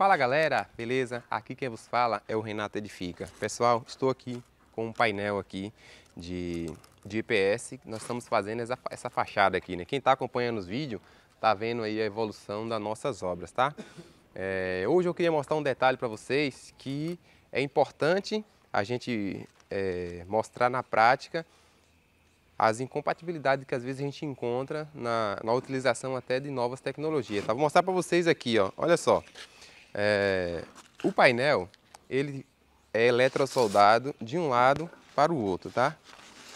Fala galera, beleza? Aqui quem vos fala é o Renato Edifica. Pessoal, estou aqui com um painel aqui de, de IPS. Nós estamos fazendo essa, essa fachada aqui, né? Quem está acompanhando os vídeos está vendo aí a evolução das nossas obras, tá? É, hoje eu queria mostrar um detalhe para vocês que é importante a gente é, mostrar na prática as incompatibilidades que às vezes a gente encontra na, na utilização até de novas tecnologias. Tá? Vou mostrar para vocês aqui, ó. olha só. É, o painel, ele é eletrosoldado de um lado para o outro, tá?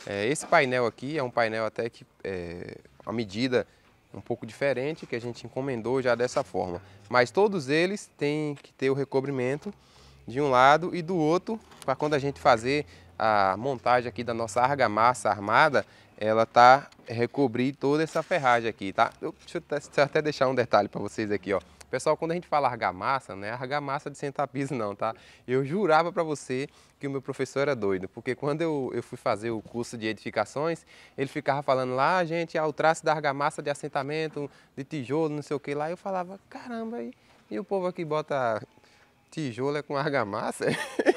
É, esse painel aqui é um painel até que é uma medida um pouco diferente que a gente encomendou já dessa forma. Mas todos eles têm que ter o recobrimento de um lado e do outro para quando a gente fazer a montagem aqui da nossa argamassa armada, ela tá recobrir toda essa ferragem aqui, tá? deixa eu até deixar um detalhe para vocês aqui, ó. Pessoal, quando a gente fala argamassa, não é argamassa de sentar piso não, tá? Eu jurava para você que o meu professor era é doido, porque quando eu, eu fui fazer o curso de edificações, ele ficava falando lá, ah, gente, é o traço da argamassa de assentamento, de tijolo, não sei o que lá, eu falava, caramba, e, e o povo aqui bota tijolo é com argamassa?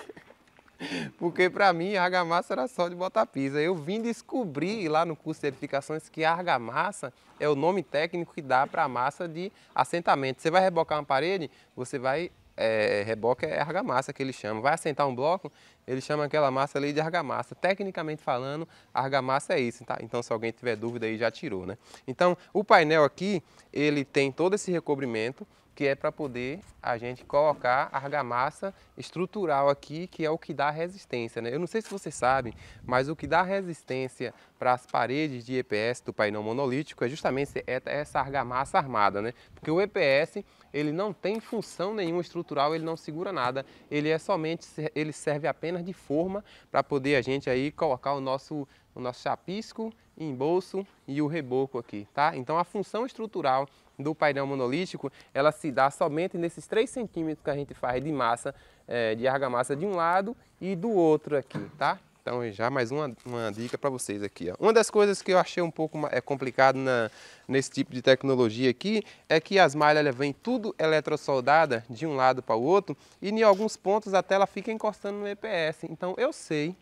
Porque para mim a argamassa era só de botar pisa. Eu vim descobrir lá no curso de edificações que a argamassa é o nome técnico que dá para a massa de assentamento. Você vai rebocar uma parede, você vai é, reboque é argamassa que ele chama. Vai assentar um bloco, ele chama aquela massa ali de argamassa. Tecnicamente falando, argamassa é isso, tá? Então, se alguém tiver dúvida aí, já tirou, né? Então, o painel aqui, ele tem todo esse recobrimento, que é para poder a gente colocar argamassa estrutural aqui, que é o que dá resistência. Né? Eu não sei se vocês sabem, mas o que dá resistência para as paredes de EPS do painel monolítico é justamente é essa argamassa armada, né? porque o EPS ele não tem função nenhuma estrutural, ele não segura nada, ele é somente, ele serve apenas de forma para poder a gente aí colocar o nosso o nosso chapisco, embolso e o reboco aqui, tá? Então a função estrutural do painel monolítico, ela se dá somente nesses 3 centímetros que a gente faz de massa, é, de argamassa de um lado e do outro aqui, tá? Então já mais uma, uma dica para vocês aqui. Ó. Uma das coisas que eu achei um pouco é complicado na, nesse tipo de tecnologia aqui é que as malhas ela vem tudo eletrosoldada de um lado para o outro e em alguns pontos até ela fica encostando no EPS. Então eu sei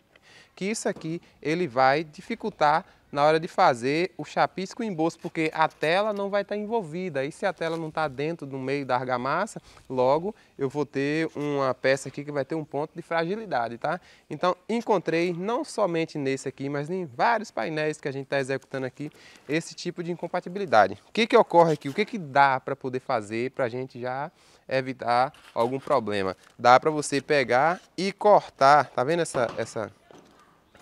que isso aqui ele vai dificultar na hora de fazer o chapisco em embolso, porque a tela não vai estar envolvida. E se a tela não está dentro do meio da argamassa, logo eu vou ter uma peça aqui que vai ter um ponto de fragilidade, tá? Então encontrei não somente nesse aqui, mas em vários painéis que a gente está executando aqui, esse tipo de incompatibilidade. O que que ocorre aqui? O que que dá para poder fazer para a gente já evitar algum problema? Dá para você pegar e cortar, tá vendo essa... essa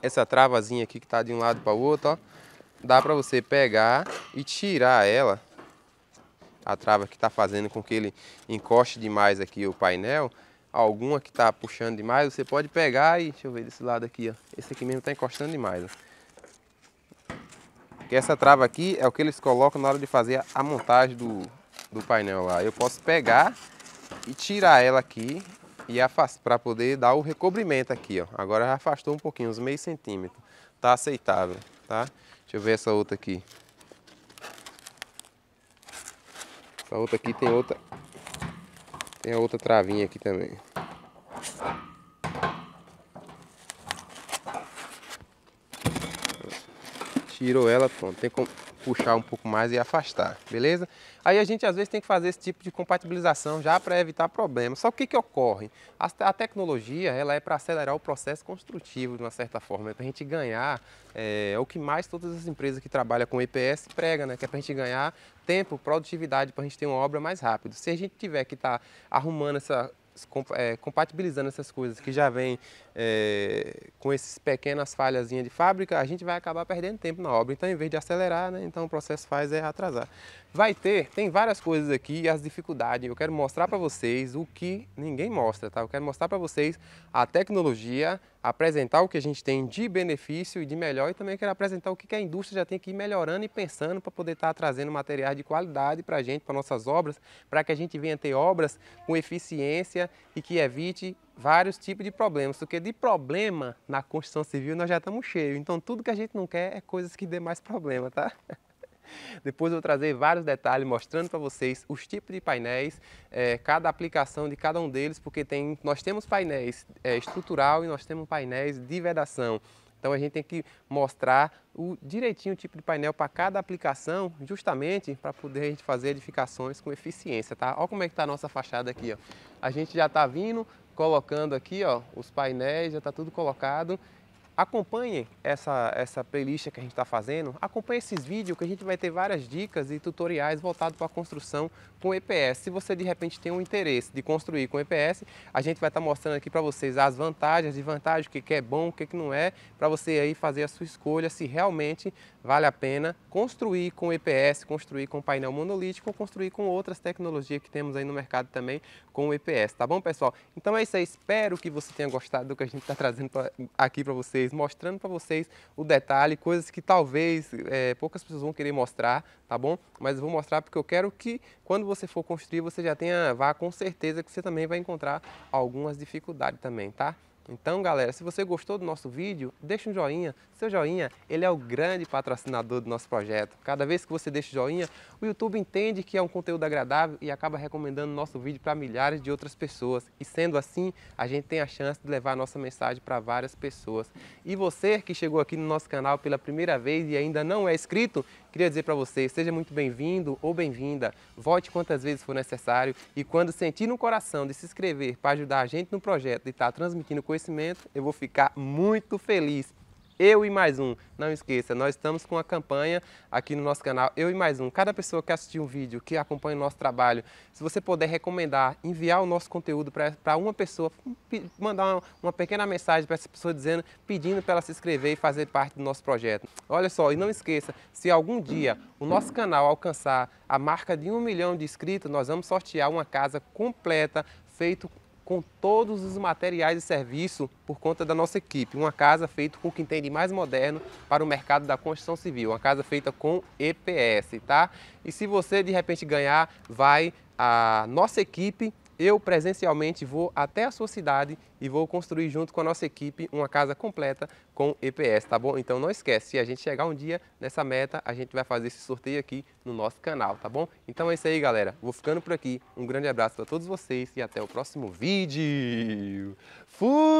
essa travazinha aqui que tá de um lado para o outro, ó, dá para você pegar e tirar ela, a trava que está fazendo com que ele encoste demais aqui o painel, alguma que está puxando demais, você pode pegar e, deixa eu ver desse lado aqui, ó, esse aqui mesmo está encostando demais, ó. Porque essa trava aqui é o que eles colocam na hora de fazer a montagem do, do painel lá. Eu posso pegar e tirar ela aqui e para poder dar o recobrimento aqui, ó. Agora já afastou um pouquinho, uns meio centímetro. Tá aceitável, tá? Deixa eu ver essa outra aqui. Essa outra aqui tem outra... Tem a outra travinha aqui também. tirou ela, pronto, tem como puxar um pouco mais e afastar, beleza? Aí a gente às vezes tem que fazer esse tipo de compatibilização já para evitar problemas. Só que o que, que ocorre? A, a, tecnologia ela é para acelerar o processo construtivo de uma certa forma, é para a gente ganhar é, o que mais todas as empresas que trabalham com EPS pregam, né? Que é para a gente ganhar tempo, produtividade, para a gente ter uma obra mais rápido. Se a gente tiver que estar tá arrumando essa é, compatibilizando essas coisas que já vem é, com essas pequenas falhazinhas de fábrica, a gente vai acabar perdendo tempo na obra. Então, em vez de acelerar, né, então o processo faz é atrasar vai ter, tem várias coisas aqui e as dificuldades. Eu quero mostrar para vocês o que ninguém mostra, tá? Eu quero mostrar para vocês a tecnologia, apresentar o que a gente tem de benefício e de melhor e também quero apresentar o que a indústria já tem que ir melhorando e pensando para poder estar tá trazendo materiais de qualidade para a gente, para nossas obras, para que a gente venha ter obras com eficiência e que evite vários tipos de problemas, porque de problema na construção civil nós já estamos cheios, então tudo que a gente não quer é coisas que dê mais problema, tá? Depois eu vou trazer vários detalhes mostrando para vocês os tipos de painéis, é, cada aplicação de cada um deles, porque tem, nós temos painéis é, estrutural e nós temos painéis de vedação. Então a gente tem que mostrar o direitinho o tipo de painel para cada aplicação, justamente para poder a gente fazer edificações com eficiência, tá? Olha como é que está a nossa fachada aqui, ó. A gente já está vindo, colocando aqui, ó, os painéis, já está tudo colocado Acompanhe essa, essa playlist que a gente está fazendo, acompanhe esses vídeos que a gente vai ter várias dicas e tutoriais voltados para a construção com EPS. Se você de repente tem um interesse de construir com EPS, a gente vai estar tá mostrando aqui para vocês as vantagens, e desvantagens, o que, que é bom, o que, que não é, para você aí fazer a sua escolha se realmente vale a pena construir com EPS, construir com painel monolítico ou construir com outras tecnologias que temos aí no mercado também com EPS, tá bom pessoal? Então é isso aí, espero que você tenha gostado do que a gente está trazendo pra, aqui para vocês vocês, mostrando para vocês o detalhe, coisas que talvez é, poucas pessoas vão querer mostrar, tá bom? Mas eu vou mostrar porque eu quero que quando você for construir, você já tenha, vá com certeza que você também vai encontrar algumas dificuldades também, tá? Então, galera, se você gostou do nosso vídeo, deixa um joinha. Seu joinha, ele é o grande patrocinador do nosso projeto. Cada vez que você deixa o joinha, o YouTube entende que é um conteúdo agradável e acaba recomendando nosso vídeo para milhares de outras pessoas. E sendo assim, a gente tem a chance de levar a nossa mensagem para várias pessoas. E você que chegou aqui no nosso canal pela primeira vez e ainda não é inscrito, Queria dizer para você, seja muito bem-vindo ou bem-vinda, volte quantas vezes for necessário e quando sentir no coração de se inscrever para ajudar a gente no projeto e estar tá transmitindo conhecimento, eu vou ficar muito feliz. Eu e Mais Um. Não esqueça, nós estamos com a campanha aqui no nosso canal Eu e Mais Um. Cada pessoa que assistir um vídeo, que acompanha o nosso trabalho, se você puder recomendar, enviar o nosso conteúdo para uma pessoa, mandar uma, uma pequena mensagem para essa pessoa dizendo, pedindo para ela se inscrever e fazer parte do nosso projeto. Olha só, e não esqueça, se algum dia o nosso canal alcançar a marca de um milhão de inscritos, nós vamos sortear uma casa completa, feito com todos os materiais e serviços por conta da nossa equipe. Uma casa feita com o que tem de mais moderno para o mercado da construção civil. Uma casa feita com EPS, tá? E se você de repente ganhar, vai a nossa equipe eu presencialmente vou até a sua cidade e vou construir junto com a nossa equipe uma casa completa com EPS, tá bom? Então não esquece, se a gente chegar um dia nessa meta, a gente vai fazer esse sorteio aqui no nosso canal, tá bom? Então é isso aí, galera. Vou ficando por aqui. Um grande abraço para todos vocês e até o próximo vídeo. Fui!